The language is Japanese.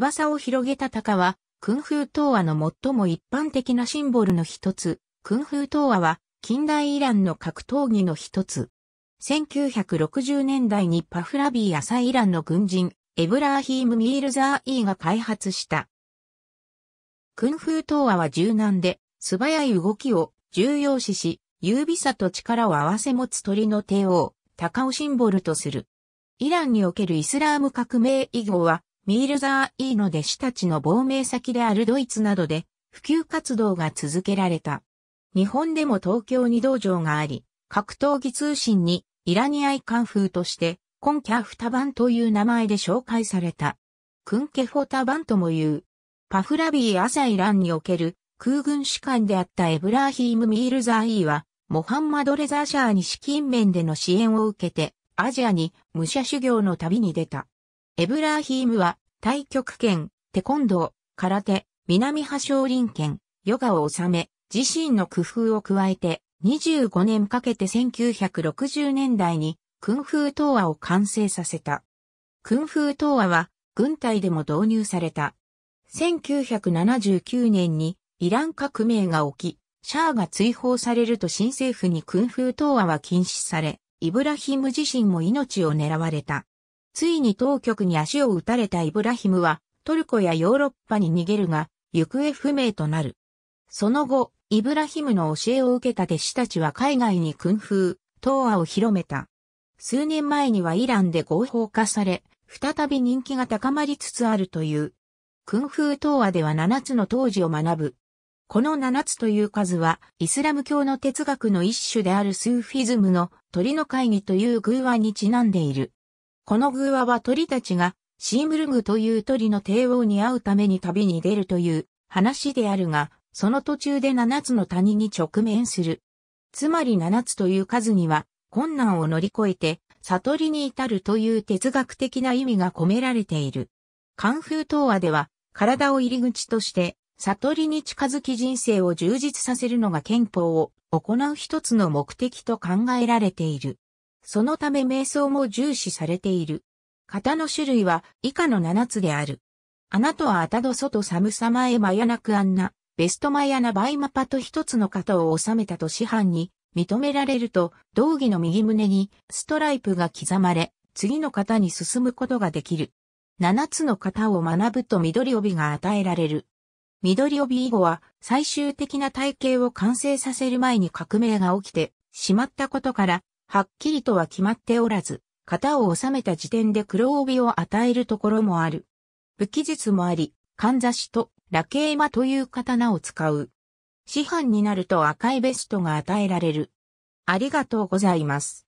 翼を広げた鷹は、フ風東亜の最も一般的なシンボルの一つ、フ風東亜は近代イランの格闘技の一つ。1960年代にパフラビーサイランの軍人、エブラーヒーム・ミールザー・イーが開発した。フ風東亜は柔軟で素早い動きを重要視し、優美さと力を合わせ持つ鳥の帝王、鷹をシンボルとする。イランにおけるイスラーム革命以後は、ミールザー・イーの弟子たちの亡命先であるドイツなどで普及活動が続けられた。日本でも東京に道場があり、格闘技通信にイラニアイカンフーとして、コンキャフタバンという名前で紹介された。クンケフォタバンとも言う。パフラビーアサイランにおける空軍士官であったエブラーヒーム・ミールザー・イーは、モハンマド・レザー・シャーに資金面での支援を受けて、アジアに武者修行の旅に出た。エブラーヒームは、太極拳、テコンドー、空手、南波少林拳、ヨガを収め、自身の工夫を加えて、25年かけて1960年代に、クンフー東和を完成させた。クンフー東和は、軍隊でも導入された。1979年に、イラン革命が起き、シャアが追放されると新政府にクンフー東和は禁止され、イブラヒム自身も命を狙われた。ついに当局に足を打たれたイブラヒムは、トルコやヨーロッパに逃げるが、行方不明となる。その後、イブラヒムの教えを受けた弟子たちは海外に訓風、東亜を広めた。数年前にはイランで合法化され、再び人気が高まりつつあるという。訓風東亜では7つの当時を学ぶ。この7つという数は、イスラム教の哲学の一種であるスーフィズムの鳥の会議という偶話にちなんでいる。この寓話は鳥たちがシームルグという鳥の帝王に会うために旅に出るという話であるが、その途中で七つの谷に直面する。つまり七つという数には困難を乗り越えて悟りに至るという哲学的な意味が込められている。カンフー東亜では体を入り口として悟りに近づき人生を充実させるのが憲法を行う一つの目的と考えられている。そのため瞑想も重視されている。型の種類は以下の7つである。あなたはあたど外寒さ前マヤナクアンナ、ベストマヤナバイマパと一つの型を収めたと師範に認められると、道義の右胸にストライプが刻まれ、次の型に進むことができる。7つの型を学ぶと緑帯が与えられる。緑帯以後は最終的な体型を完成させる前に革命が起きてしまったことからはっきりとは決まっておらず、型を収めた時点で黒帯を与えるところもある。武器術もあり、かんざしとラケーマという刀を使う。師範になると赤いベストが与えられる。ありがとうございます。